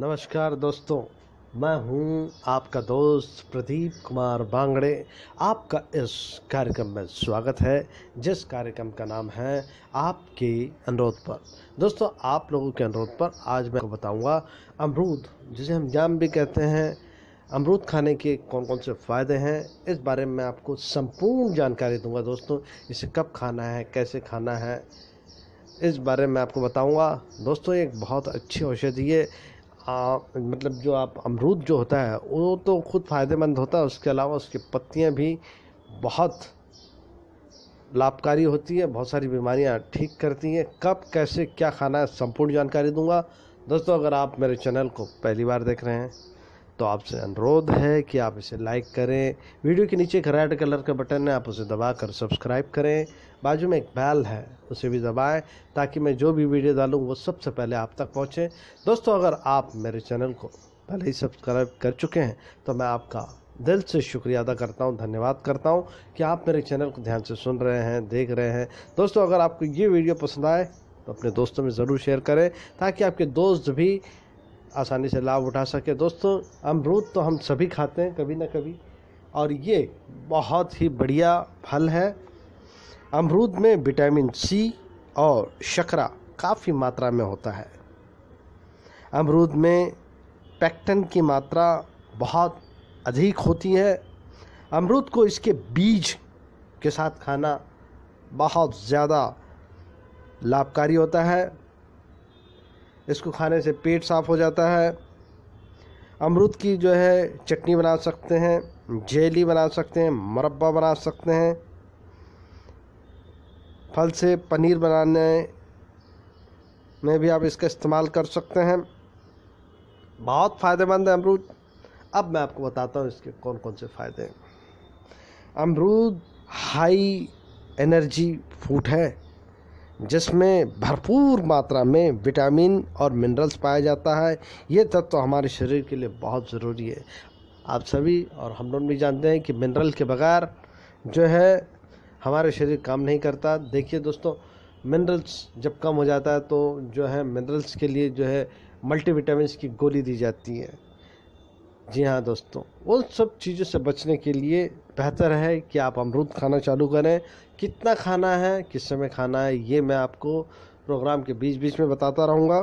नमस्कार दोस्तों मैं हूं आपका दोस्त प्रदीप कुमार बांगड़े आपका इस कार्यक्रम में स्वागत है जिस कार्यक्रम का नाम है आपके अनुरोध पर दोस्तों आप लोगों के अनुरोध पर आज मैं आपको बताऊंगा अमरूद जिसे हम जाम भी कहते हैं अमरूद खाने के कौन कौन से फ़ायदे हैं इस बारे में मैं आपको संपूर्ण जानकारी दूंगा दोस्तों इसे कब खाना है कैसे खाना है इस बारे में आपको बताऊंगा दोस्तों एक बहुत अच्छी औषधि है आ, मतलब जो आप अमरूद जो होता है वो तो खुद फ़ायदेमंद होता है उसके अलावा उसकी पत्तियाँ भी बहुत लाभकारी होती है बहुत सारी बीमारियाँ ठीक करती हैं कब कैसे क्या खाना है संपूर्ण जानकारी दूंगा दोस्तों अगर आप मेरे चैनल को पहली बार देख रहे हैं तो आपसे अनुरोध है कि आप इसे लाइक करें वीडियो के नीचे एक रेड कलर का बटन है आप उसे दबा कर सब्सक्राइब करें बाजू में एक बैल है उसे भी दबाएं ताकि मैं जो भी वीडियो डालूँ वो सबसे पहले आप तक पहुँचें दोस्तों अगर आप मेरे चैनल को पहले ही सब्सक्राइब कर चुके हैं तो मैं आपका दिल से शुक्रिया अदा करता हूँ धन्यवाद करता हूँ कि आप मेरे चैनल को ध्यान से सुन रहे हैं देख रहे हैं दोस्तों अगर आपको ये वीडियो पसंद आए तो अपने दोस्तों में ज़रूर शेयर करें ताकि आपके दोस्त भी आसानी से लाभ उठा सके दोस्तों अमरूद तो हम सभी खाते हैं कभी ना कभी और ये बहुत ही बढ़िया फल है अमरूद में विटामिन सी और शकरा काफ़ी मात्रा में होता है अमरूद में पैक्टन की मात्रा बहुत अधिक होती है अमरूद को इसके बीज के साथ खाना बहुत ज़्यादा लाभकारी होता है इसको खाने से पेट साफ़ हो जाता है अमरूद की जो है चटनी बना सकते हैं जेली बना सकते हैं मुरब्बा बना सकते हैं फल से पनीर बनाने में भी आप इसका इस्तेमाल कर सकते हैं बहुत फ़ायदेमंद है अमरूद अब मैं आपको बताता हूँ इसके कौन कौन से फ़ायदे हैं अमरूद हाई एनर्जी फूड है जिसमें भरपूर मात्रा में विटामिन और मिनरल्स पाया जाता है ये तत्व तो हमारे शरीर के लिए बहुत ज़रूरी है आप सभी और हम लोग भी जानते हैं कि मिनरल के बगैर जो है हमारे शरीर काम नहीं करता देखिए दोस्तों मिनरल्स जब कम हो जाता है तो जो है मिनरल्स के लिए जो है मल्टीविटामस की गोली दी जाती है जी हाँ दोस्तों उन सब चीज़ों से बचने के लिए बेहतर है कि आप अमरूद खाना चालू करें कितना खाना है किस समय खाना है ये मैं आपको प्रोग्राम के बीच बीच में बताता रहूँगा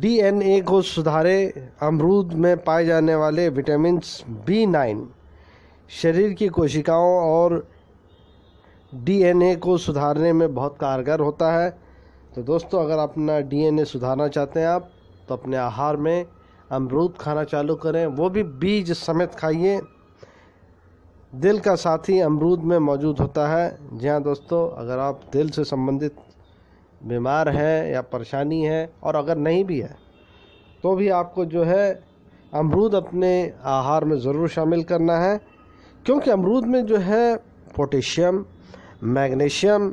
डीएनए को सुधारे अमरूद में पाए जाने वाले विटामिन बी नाइन शरीर की कोशिकाओं और डीएनए को सुधारने में बहुत कारगर होता है तो दोस्तों अगर अपना डीएनए सुधारना चाहते हैं आप तो अपने आहार में अमरूद खाना चालू करें वो भी बीज समेत खाइए दिल का साथी अमरूद में मौजूद होता है जी हाँ दोस्तों अगर आप दिल से संबंधित बीमार हैं या परेशानी है और अगर नहीं भी है तो भी आपको जो है अमरूद अपने आहार में ज़रूर शामिल करना है क्योंकि अमरूद में जो है पोटेशियम मैग्नीशियम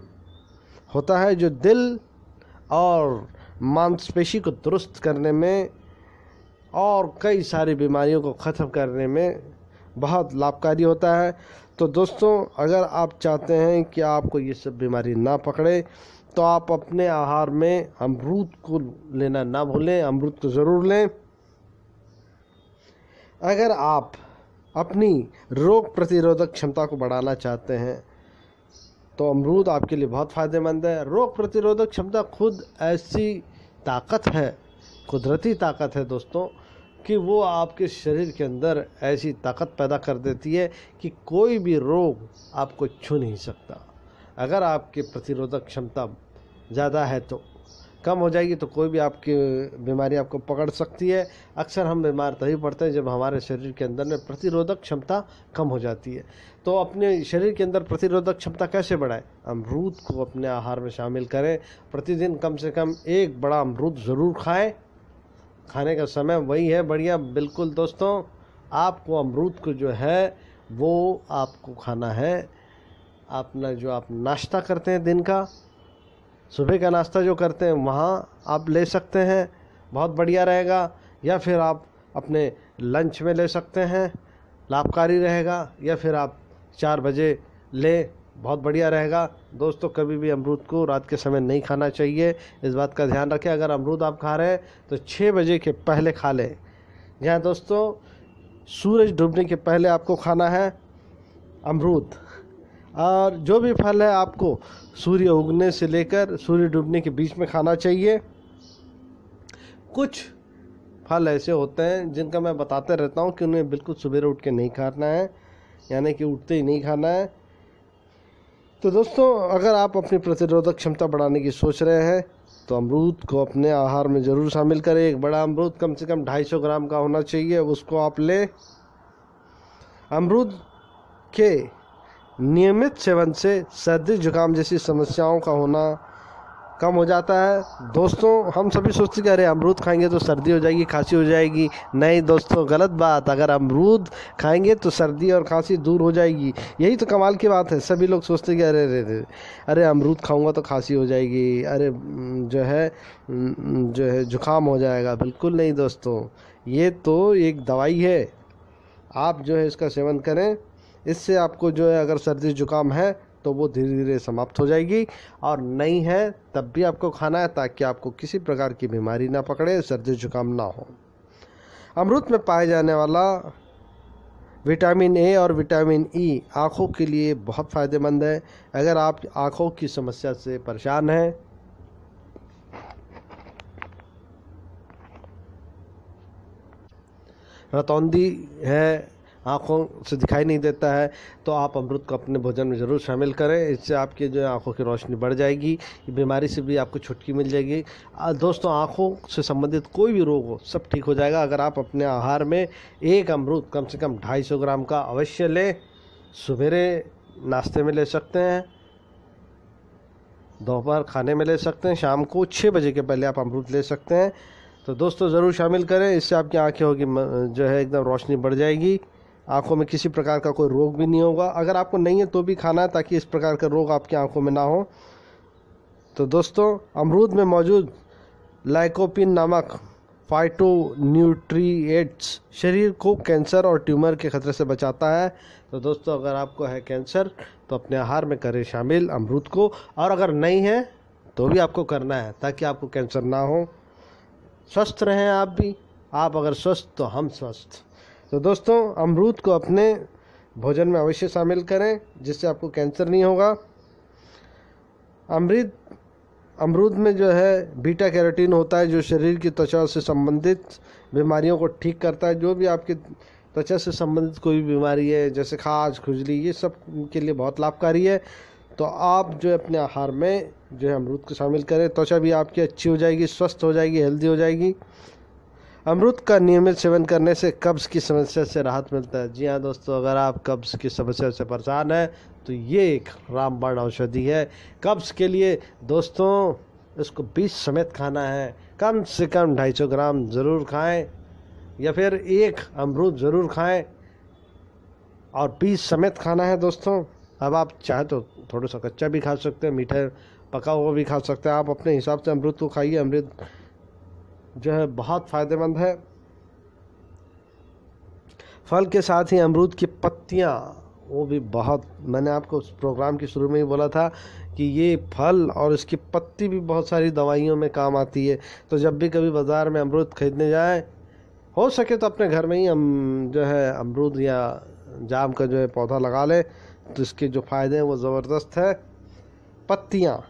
होता है जो दिल और मांसपेशी को दुरुस्त करने में और कई सारी बीमारियों को ख़त्म करने में बहुत लाभकारी होता है तो दोस्तों अगर आप चाहते हैं कि आपको ये सब बीमारी ना पकड़े तो आप अपने आहार में अमरूद को लेना ना भूलें अमरूद को ज़रूर लें अगर आप अपनी रोग प्रतिरोधक क्षमता को बढ़ाना चाहते हैं तो अमरूद आपके लिए बहुत फ़ायदेमंद है रोग प्रतिरोधक क्षमता खुद ऐसी ताकत है कुदरती ताकत है दोस्तों कि वो आपके शरीर के अंदर ऐसी ताकत पैदा कर देती है कि कोई भी रोग आपको छू नहीं सकता अगर आपकी प्रतिरोधक क्षमता ज़्यादा है तो कम हो जाएगी तो कोई भी आपकी बीमारी आपको पकड़ सकती है अक्सर हम बीमार तभी पड़ते हैं जब हमारे शरीर के अंदर में प्रतिरोधक क्षमता कम हो जाती है तो अपने शरीर के अंदर प्रतिरोधक क्षमता कैसे बढ़ाएं अमरूद को अपने आहार में शामिल करें प्रतिदिन कम से कम एक बड़ा अमरूद ज़रूर खाएं खाने का समय वही है बढ़िया बिल्कुल दोस्तों आपको अमरूद को जो है वो आपको खाना है अपना जो आप नाश्ता करते हैं दिन का सुबह का नाश्ता जो करते हैं वहाँ आप ले सकते हैं बहुत बढ़िया रहेगा या फिर आप अपने लंच में ले सकते हैं लाभकारी रहेगा या फिर आप चार बजे ले बहुत बढ़िया रहेगा दोस्तों कभी भी अमरूद को रात के समय नहीं खाना चाहिए इस बात का ध्यान रखें अगर अमरूद आप खा रहे हैं तो छः बजे के पहले खा लें यहाँ दोस्तों सूरज डूबने के पहले आपको खाना है अमरूद और जो भी फल है आपको सूर्य उगने से लेकर सूर्य डूबने के बीच में खाना चाहिए कुछ फल ऐसे होते हैं जिनका मैं बताते रहता हूँ कि उन्हें बिल्कुल सुबह उठ के नहीं खाना है यानी कि उठते ही नहीं खाना है तो दोस्तों अगर आप अपनी प्रतिरोधक क्षमता बढ़ाने की सोच रहे हैं तो अमरूद को अपने आहार में ज़रूर शामिल करें एक बड़ा अमरूद कम से कम 250 ग्राम का होना चाहिए उसको आप लें अमरूद के नियमित सेवन से सर्दी जुकाम जैसी समस्याओं का होना कम हो जाता है दोस्तों हम सभी सोचते कि अरे अमरूद खाएंगे तो सर्दी हो जाएगी खांसी हो जाएगी नहीं दोस्तों गलत बात अगर अमरूद खाएंगे तो सर्दी और खांसी दूर हो जाएगी यही तो कमाल की बात है सभी लोग सोचते कि अरे अरे अरे अरे अमरूद खाऊंगा तो खांसी हो जाएगी अरे जो है जो है जुकाम हो जाएगा बिल्कुल नहीं दोस्तों ये तो एक दवाई है आप जो है इसका सेवन करें इससे आपको जो है अगर सर्दी जुकाम है तो वो धीरे धीरे समाप्त हो जाएगी और नहीं है तब भी आपको खाना है ताकि आपको किसी प्रकार की बीमारी ना पकड़े सर्दी जुकाम ना हो अमरुद में पाए जाने वाला विटामिन ए और विटामिन ई आँखों के लिए बहुत फ़ायदेमंद है अगर आप आँखों की समस्या से परेशान हैं रतौंदी है आँखों से दिखाई नहीं देता है तो आप अमरुद को अपने भोजन में ज़रूर शामिल करें इससे आपकी जो है आँखों की रोशनी बढ़ जाएगी बीमारी से भी आपको छुटकी मिल जाएगी दोस्तों आँखों से संबंधित कोई भी रोग हो सब ठीक हो जाएगा अगर आप अपने आहार में एक अमरूद कम से कम ढाई सौ ग्राम का अवश्य लें सवेरे नाश्ते में ले सकते हैं दोपहर खाने में ले सकते हैं शाम को छः बजे के पहले आप अमरूद ले सकते हैं तो दोस्तों ज़रूर शामिल करें इससे आपकी आंखें होगी जो है एकदम रोशनी बढ़ जाएगी आंखों में किसी प्रकार का कोई रोग भी नहीं होगा अगर आपको नहीं है तो भी खाना है ताकि इस प्रकार का रोग आपकी आंखों में ना हो तो दोस्तों अमरूद में मौजूद लाइकोपिन नामक फाइटो न्यूट्रीट्स शरीर को कैंसर और ट्यूमर के खतरे से बचाता है तो दोस्तों अगर आपको है कैंसर तो अपने आहार में करें शामिल अमरूद को और अगर नहीं है तो भी आपको करना है ताकि आपको कैंसर ना हो स्वस्थ रहें आप भी आप अगर स्वस्थ तो हम स्वस्थ तो दोस्तों अमरूद को अपने भोजन में अवश्य शामिल करें जिससे आपको कैंसर नहीं होगा अमृत अमरूद में जो है बीटा कैरोटीन होता है जो शरीर की त्वचा से संबंधित बीमारियों को ठीक करता है जो भी आपकी त्वचा से संबंधित कोई बीमारी है जैसे खाज खुजली ये सब के लिए बहुत लाभकारी है तो आप जो है अपने आहार में जो है अमरूद को शामिल करें त्वचा भी आपकी अच्छी हो जाएगी स्वस्थ हो जाएगी हेल्दी हो जाएगी अमरूद का नियमित सेवन करने से कब्ज़ की समस्या से राहत मिलता है जी हाँ दोस्तों अगर आप कब्ज़ की समस्या से परेशान हैं तो ये एक रामबाण औषधि है कब्ज़ के लिए दोस्तों इसको बीज समेत खाना है कम से कम ढाई सौ ग्राम ज़रूर खाएं या फिर एक अमरूद ज़रूर खाएं और बीज समेत खाना है दोस्तों अब आप चाहे तो थोड़ा सा कच्चा भी खा सकते हैं मीठा पका हुआ भी खा सकते हैं आप अपने हिसाब से अमरूद को तो खाइए अमृत जो है बहुत फ़ायदेमंद है फल के साथ ही अमरूद की पत्तियाँ वो भी बहुत मैंने आपको उस प्रोग्राम के शुरू में ही बोला था कि ये फल और इसकी पत्ती भी बहुत सारी दवाइयों में काम आती है तो जब भी कभी बाज़ार में अमरूद ख़रीदने जाएं हो सके तो अपने घर में ही हम जो है अमरूद या जाम का जो है पौधा लगा लें तो इसके जो फ़ायदे हैं वो ज़बरदस्त है पत्तियाँ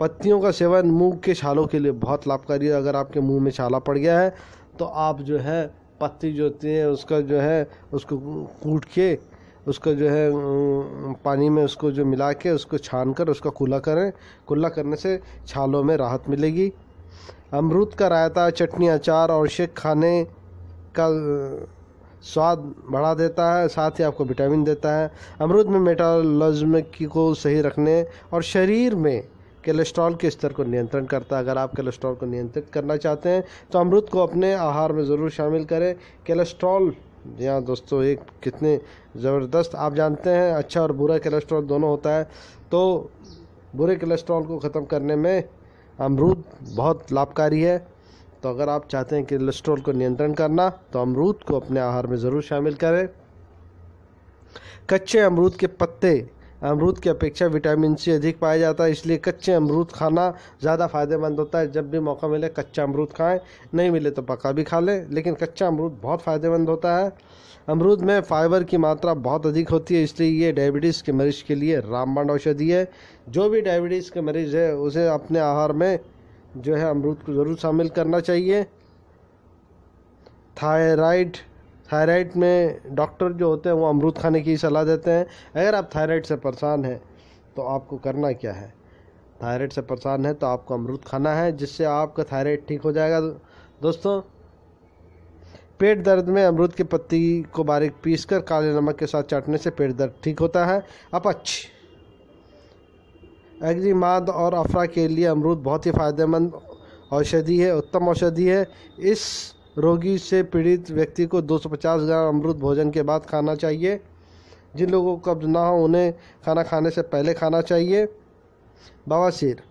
पत्तियों का सेवन मुंह के छालों के लिए बहुत लाभकारी है अगर आपके मुंह में छाला पड़ गया है तो आप जो है पत्ती जो होती है उसका जो है उसको कूट के उसका जो है पानी में उसको जो मिला के उसको छान कर उसका कूला करें कूला करने से छालों में राहत मिलेगी अमरूद का रायता चटनी अचार और शेक खाने का स्वाद बढ़ा देता है साथ ही आपको विटामिन देता है अमरूद में मेटाबॉलिज्म को सही रखने और शरीर में कोलेस्ट्रॉल के स्तर को नियंत्रण करता है अगर आप कोलेस्ट्रॉल को नियंत्रित करना चाहते हैं तो अमरूद को अपने आहार में ज़रूर शामिल करें कोलेस्ट्रॉल यहाँ दोस्तों एक कितने ज़बरदस्त आप जानते हैं अच्छा और बुरा कोलेस्ट्रॉल दोनों होता है तो बुरे कोलेस्ट्रॉल को ख़त्म करने में अमरूद बहुत लाभकारी है तो अगर आप चाहते हैं कोलेस्ट्रॉल को नियंत्रण करना तो अमरूद को अपने आहार में ज़रूर शामिल करें कच्चे अमरूद के पत्ते अमरूद की अपेक्षा विटामिन सी अधिक पाया जाता है इसलिए कच्चे अमरूद खाना ज़्यादा फ़ायदेमंद होता है जब भी मौका मिले कच्चा अमरूद खाएं नहीं मिले तो पका भी खा लें लेकिन कच्चा अमरूद बहुत फ़ायदेमंद होता है अमरूद में फाइबर की मात्रा बहुत अधिक होती है इसलिए ये डायबिटीज़ के मरीज़ के लिए रामबाण औषधि है जो भी डायबिटीज़ के मरीज़ है उसे अपने आहार में जो है अमरूद को ज़रूर शामिल करना चाहिए थायराइड थायराइड में डॉक्टर जो होते हैं वो अमरूद खाने की सलाह देते हैं अगर आप थायराइड से परेशान हैं तो आपको करना क्या है थायराइड से परेशान है तो आपको अमरूद खाना है जिससे आपका थायराइड ठीक हो जाएगा दोस्तों पेट दर्द में अमरूद की पत्ती को बारीक पीस कर काले नमक के साथ चाटने से पेट दर्द ठीक होता है अपच एग्जीमाद और अफरा के लिए अमरूद बहुत ही फ़ायदेमंद औषधि है उत्तम औषधि है इस रोगी से पीड़ित व्यक्ति को 250 ग्राम अमृत भोजन के बाद खाना चाहिए जिन लोगों को कब्ज ना हो उन्हें खाना खाने से पहले खाना चाहिए बवासीर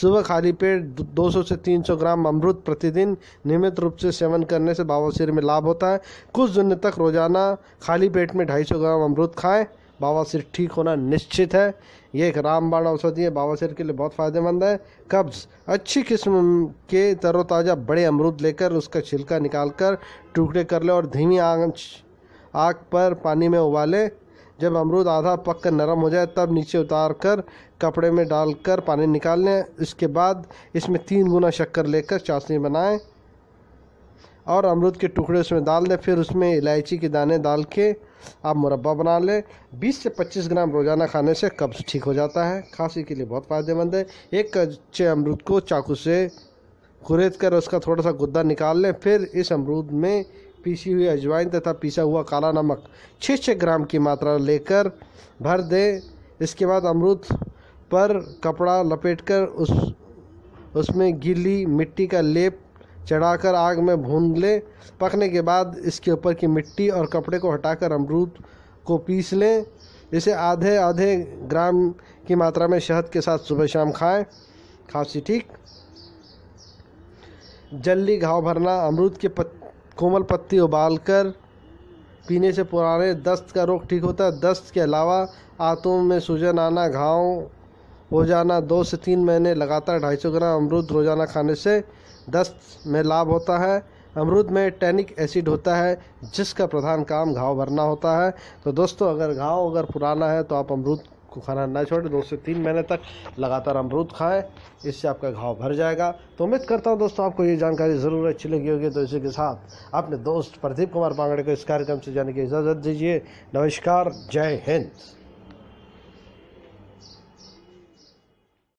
सुबह खाली पेट 200 से 300 ग्राम अमृत प्रतिदिन नियमित रूप से सेवन करने से बवासीर में लाभ होता है कुछ दिन तक रोजाना खाली पेट में 250 ग्राम अमृत खाएं बाबा सिर ठीक होना निश्चित है ये एक रामबाण औषधि है बाबा सिर के लिए बहुत फ़ायदेमंद है कब्ज़ अच्छी किस्म के तरोताज़ा बड़े अमरूद लेकर उसका छिलका निकाल कर टुकड़े कर ले और धीमी आँच आग पर पानी में उबाले जब अमरूद आधा पक कर नरम हो जाए तब नीचे उतार कर कपड़े में डालकर पानी निकाल लें इसके बाद इसमें तीन गुना शक्कर लेकर चाशनी बनाएं और अमरूद के टुकड़े उसमें डाल दें फिर उसमें इलायची के दाने डाल के आप मुरब्बा बना लें 20 से 25 ग्राम रोज़ाना खाने से कब्ज़ ठीक हो जाता है खांसी के लिए बहुत फ़ायदेमंद है एक कच्चे अमरूद को चाकू से कुरेद कर उसका थोड़ा सा गुद्दा निकाल लें फिर इस अमरूद में पीसी हुई अजवाइन तथा पीसा हुआ काला नमक छः छः ग्राम की मात्रा लेकर भर दें इसके बाद अमरूद पर कपड़ा लपेट कर उस उसमें गीली मिट्टी का लेप चढ़ाकर आग में भून लें पकने के बाद इसके ऊपर की मिट्टी और कपड़े को हटाकर अमरूद को पीस लें इसे आधे आधे ग्राम की मात्रा में शहद के साथ सुबह शाम खाएं खांसी ठीक जल्दी घाव भरना अमरूद के पत, कोमल पत्ती उबाल कर पीने से पुराने दस्त का रोग ठीक होता है दस्त के अलावा आंतों में सूजन आना घाव हो जाना दो से तीन महीने लगातार ढाई सौ ग्राम अमरूद रोज़ाना खाने से दस्त में लाभ होता है अमरूद में टैनिक एसिड होता है जिसका प्रधान काम घाव भरना होता है तो दोस्तों अगर घाव अगर पुराना है तो आप अमरूद को खाना ना छोड़ें दो से तीन महीने तक लगातार अमरूद खाएं इससे आपका घाव भर जाएगा तो उम्मीद करता हूं दोस्तों आपको ये जानकारी ज़रूर अच्छी लगी होगी तो इसी के साथ अपने दोस्त प्रदीप कुमार बांगड़े को इस कार्यक्रम से जाने की इजाज़त दीजिए नमस्कार जय हिंद